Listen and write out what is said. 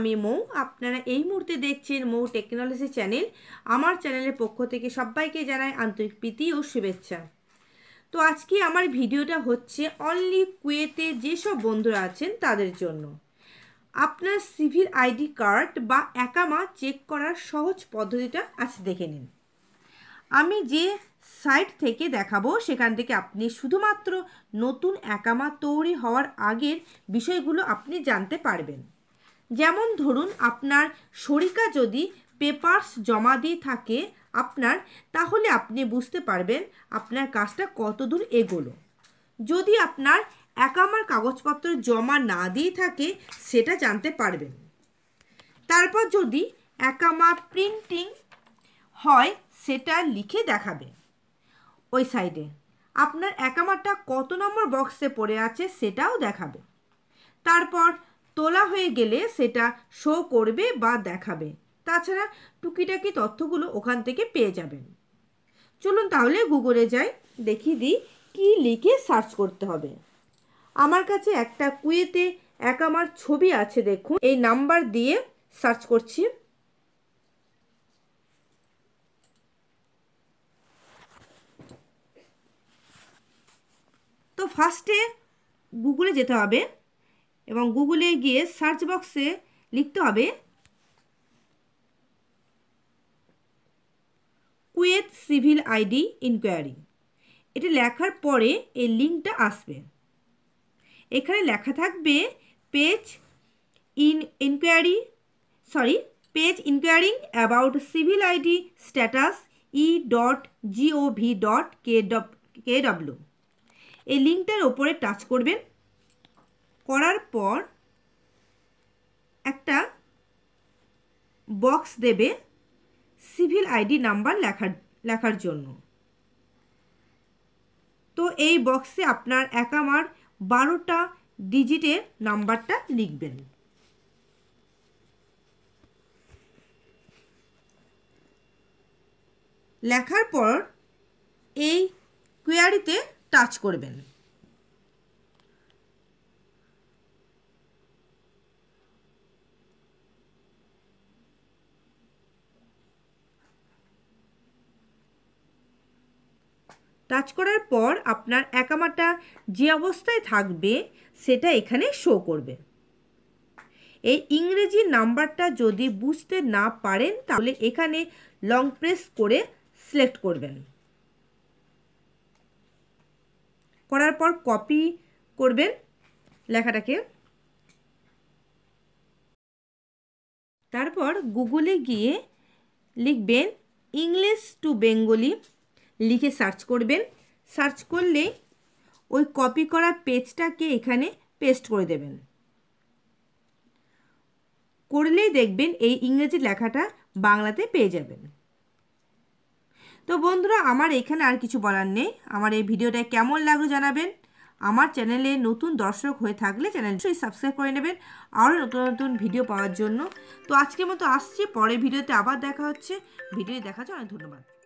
আমি মৌ আপনারা এই মুহূর্তে দেখছেন মৌ টেকনোলজি চ্যানেল আমার চ্যানেলের পক্ষ থেকে সবাইকে জানাই আন্তরিক প্রীতি ও শুভেচ্ছা তো আজকে আমার ভিডিওটা হচ্ছে অনলি কুয়েতে যেসব বন্ধুরা আছেন তাদের জন্য আপনার সিভিল আইডি কার্ড বা একামা চেক করার সহজ পদ্ধতিটা আজ দেখে নিন আমি যে সাইট থেকে দেখাবো সেখান থেকে আপনি শুধুমাত্র নতুন একামা তৈরি হওয়ার আগের বিষয়গুলো আপনি জানতে পারবেন যেমন ধরুন আপনার শরিকা যদি পেপার্স জমা দিয়ে থাকে আপনার তাহলে আপনি বুঝতে পারবেন আপনার কাজটা কতদূর এগোলো যদি আপনার একামার কাগজপত্র জমা না দিয়ে থাকে সেটা জানতে পারবেন তারপর যদি একামা প্রিন্টিং হয় সেটা লিখে দেখাবে ওই সাইডে আপনার একামারটা কত নম্বর বক্সে পড়ে আছে সেটাও দেখাবে তারপর তোলা হয়ে গেলে সেটা শো করবে বা দেখাবে তাছাড়া টুকিটাকি তথ্যগুলো ওখান থেকে পেয়ে যাবেন চলুন তাহলে গুগলে যাই দেখিয়ে দিই কী লিখে সার্চ করতে হবে আমার কাছে একটা কুয়েতে এক আমার ছবি আছে দেখুন এই নাম্বার দিয়ে সার্চ করছি তো ফার্স্টে গুগলে যেতে হবে এবং গুগলে গিয়ে সার্চ বক্সে লিখতে হবে কুয়েত সিভিল আইডি ইনকোয়ারি এটা লেখার পরে এই লিঙ্কটা আসবে এখানে লেখা থাকবে page in enquiry sorry page enquiring about civil ID status E dot GOV dot K ডব কে ডাব্লু এই লিঙ্কটার ওপরে টাচ করবেন করার পর একটা বক্স দেবে সিভিল আইডি নাম্বার লেখার লেখার জন্য তো এই বক্সে আপনার একামার বারোটা ডিজিটের নাম্বারটা লিখবেন লেখার পর এই কুয়ারিতে টাচ করবেন টাচ করার পর আপনার একামাটা যে অবস্থায় থাকবে সেটা এখানে শো করবে এই ইংরেজি নাম্বারটা যদি বুঝতে না পারেন তাহলে এখানে লং প্রেস করে সিলেক্ট করবেন করার পর কপি করবেন লেখাটাকে তারপর গুগলে গিয়ে লিখবেন ইংলিশ টু বেঙ্গলি লিখে সার্চ করবেন সার্চ করলে ওই কপি করা পেজটাকে এখানে পেস্ট করে দেবেন করলেই দেখবেন এই ইংরেজি লেখাটা বাংলাতে পেয়ে যাবেন তো বন্ধুরা আমার এখানে আর কিছু বলার নেই আমার এই ভিডিওটা কেমন লাগলো জানাবেন আমার চ্যানেলে নতুন দর্শক হয়ে থাকলে চ্যানেলটি সাবস্ক্রাইব করে নেবেন আরও নতুন নতুন ভিডিও পাওয়ার জন্য তো আজকের মতো আসছি পরে ভিডিওতে আবার দেখা হচ্ছে ভিডিও দেখা যাচ্ছে অনেক ধন্যবাদ